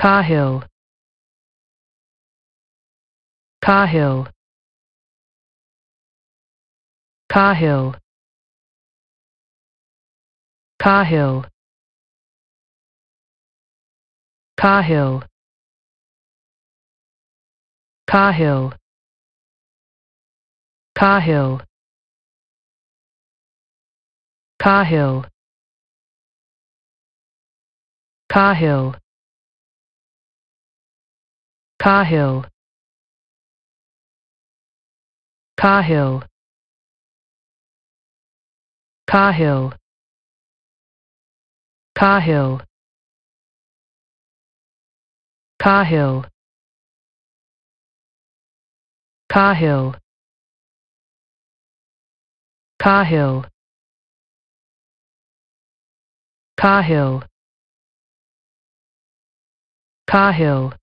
Cahill Cahill Cahill Cahill Cahill Cahill Cahill Cahill Cahill Cahill Cahill Cahill Cahill Cahill Cahill Cahill Cahill Cahill